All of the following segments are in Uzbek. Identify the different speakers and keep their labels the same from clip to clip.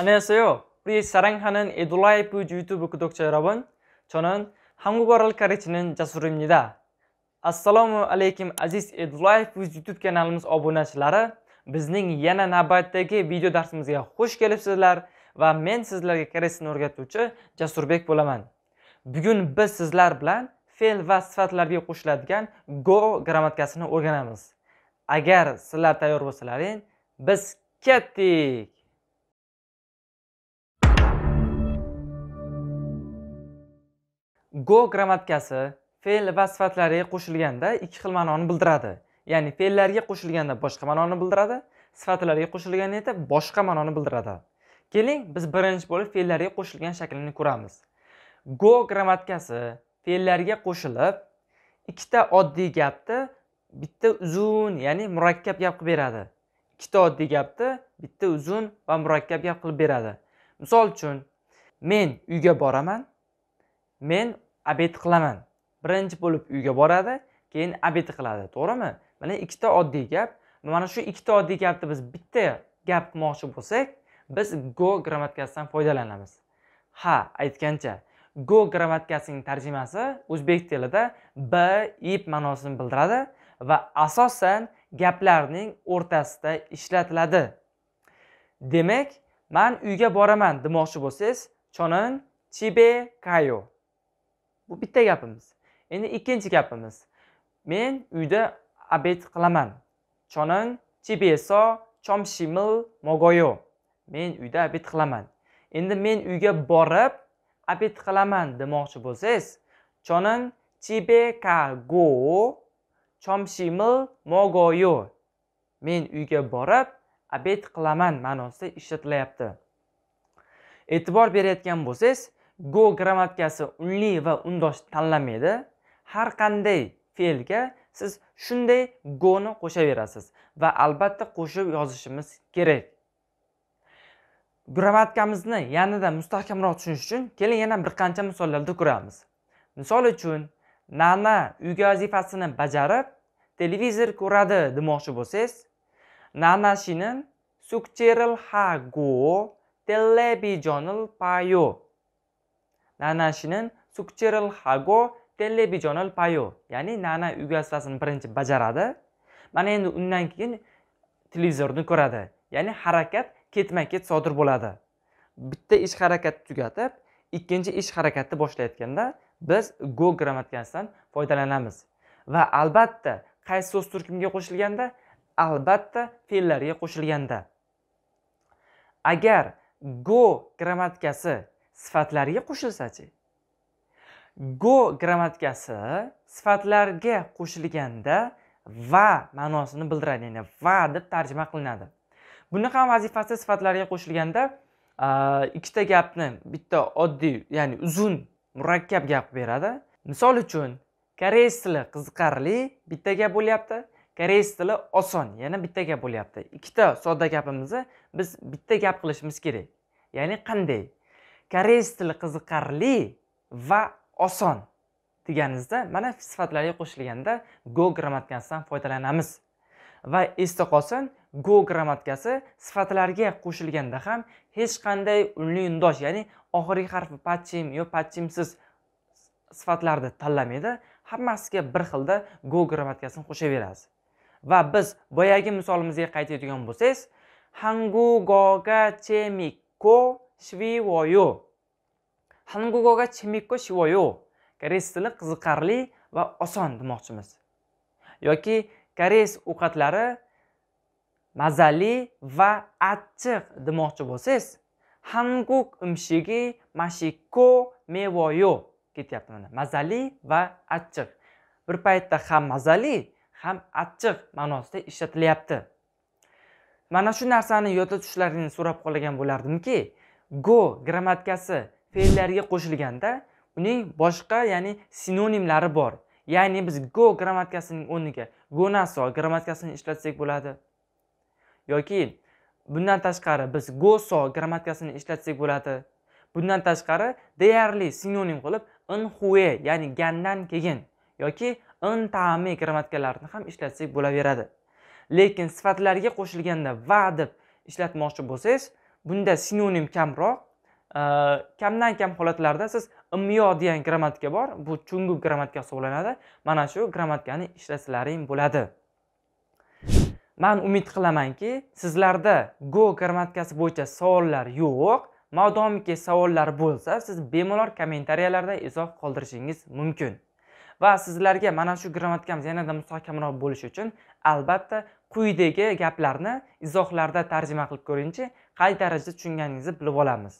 Speaker 1: 안녕하세요. 우리 사랑하는 에돌라이 유튜브 구독자 여러분, 저는 한국어를 가르치는 자수르입니다. assalomu alaykum aziz edulayev 유튜브 kanalimiz obunachilari bizning yana nabatdagi video darsimizga xush kelibsizlar va men sizlarga koreysni o'rgatuvchi jasurbek bo'laman bugun biz sizlar bilan fe'l va sifatlarga qo'shiladigan go grammatikasini o'rganamiz agar sizlar tayyor bo'lsalaring biz ketdik go grammatikasi fe'l va sifatlariga qo'shilganda ikki xil ma'noni bildiradi ya'ni fe'llarga qo'shilganda boshqa ma'noni bildiradi sifatlarga qo'shilganda esa boshqa ma'noni bildiradi keling biz birinchi bo'lib fe'llarga qo'shilgan shaklini ko'ramiz go grammatikasi fe'llarga qo'shilib ikkita oddiy gapni bitta uzun ya'ni murakkab gap qilib beradi ikkita oddiy gapni bitta uzun va murakkab gap qilib beradi misol uchun men uyga boraman men obed qilaman birinchi bo'lib uyga boradi keyin obed qiladi to'g'rimi mana ikkita oddiy gap mana shu ikkita oddiy gapni biz bitta gap qilmoqchi bo'lsak biz go grammatikasidan foydalanamiz ha aytgancha go grammatikasining tarjimasi o'zbek tilida b ib ma'nosini bildiradi va asosan gaplarning o'rtasida ishlatiladi demak man uyga boraman demoqchi bo'lsangiz chonin chibe kayo bu bitta gapimiz endi ikkinchi gapimiz men uyda обед qilaman chonan chibeso 점심을 mogoyo men uyda обед qilaman endi men uyga borib обед qilaman demoqchi bo'lsangiz chonan 집에 가고 점심을 mogoyo men uyga borib abet qilaman ma'nosida ishlatilyapti e'tibor berayotgan bo'lsangiz go grammatikasi unli va undosh tanlamaydi har qanday fe'lga siz shunday goni qo'shaverasiz va albatta qo'shib yozishimiz kerak grammatikamizni yanada mustahkamroq tushunish uchun keling yana bir qancha misollarda ko'ramiz misol uchun nana uyga vazifasini bajarib televizor ko'radi demoqchi bo'lsangiz nana shinin sukcheril ha go telebijonill payo nana shinin sukcheril hago televizional payo ya'ni nana uy vazifasini birinchi bajaradi mana endi undan keyin televizorni ko'radi ya'ni harakat ketma ket sodir bo'ladi bitta ish harakatni tugatib ikkinchi ish harakatni boshlayotganda biz go grammatikasidan foydalanamiz va albatta qaysi so'z turkumiga qo'shilganda albatta fe'llarga qo'shilganda agar go grammatikasi sifatlariga qo'shilsachi go grammatikasi sifatlarga qo'shilganda va ma'nosini bildiradi ya'ni va deb tarjima qilinadi buni ham vazifasi sifatlarga qo'shilganda ikkita gapni bitta oddiy ya'ni uzun murakkab gap beradi misol uchun koreys tili qiziqarli bitta gap bo'lyapti koreys tili oson yana bitta gap bo'lyapti ikkita sodda gapimizni biz bitta gap qilishimiz kerak ya'ni qanday koreys tili qiziqarli va oson deganizda mana sifatlarga qo'shilganda go grammatikasidan foydalanamiz va esda qolsin go grammatikasi sifatlarga qo'shilganda ham hech qanday unli undosh ya'ni oxirgi harfi patchim yo patchimsiz sifatlarni tanlamaydi hammasiga bir xilda go grammatikasini qo'shaverasiz va biz boyagi misolimizga qaytadigan bo'lsangiz hangu goga ko 쉬워요. 한국어가 재밌고 쉬워요. koreys tili qiziqarli va oson demoqchimiz. yoki koreys ovqatlari mazali va achchiq demoqchi bo'lsangiz, 한국 음식이 맛있고 매워요 ketyapti mana. mazali va achchiq. bir paytda ham mazali, ham achchiq ma'nosida ishlatilyapti. mana shu narsani yodda tutishlaringizni so'rab qolgan bo'lardimki, go grammatikasi fe'llarga qo'shilganda uning boshqa ya'ni sinonimlari bor ya'ni biz go grammatikasining o'rniga gonaso grammatikasini ishlatsak bo'ladi yoki bundan tashqari biz goso grammatikasini ishlatsak bo'ladi bundan tashqari deyarli sinonim qilib inhue ya'ni gandan keyin yoki in tami grammatikalarini ham ishlatsak bo'laveradi lekin sifatlarga qo'shilganda va deb ishlatmoqchi bo'lsangiz bunda sinonim kamroq kamdan kam holatlarda siz imyo degan grammatika bor bu chungu grammatika hisoblanadi mana shu grammatikani ishlatsalaring bo'ladi man umid qilamanki sizlarda go grammatikasi bo'yicha savollar yo'q madomiki savollar bo'lsa siz bemalol kommentariyalarda izoh qoldirishingiz mumkin va sizlarga mana shu grammatikamiz yanada mustahkamroq bo'lishi uchun albatta quyidagi gaplarni izohlarda tarjima qilib ko'ringchi qay darajada tushunganingizni bilib olamiz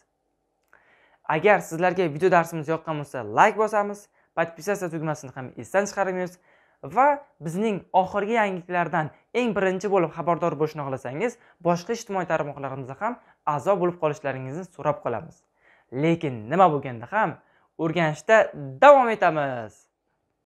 Speaker 1: agar sizlarga video darsimiz yoqqan bo'lsa layk bosamiz подписаться tugmasini ham esdan chiqarmaymiz va bizning oxirgi yangiliklardan eng birinchi bo'lib xabardor bo'lishni xohlasangiz boshqa ijtimoiy tarmoqlarimizda ham a'zo bo'lib qolishlaringizni so'rab qolamiz lekin nima bo'lganda ham o'rganishda davom etamiz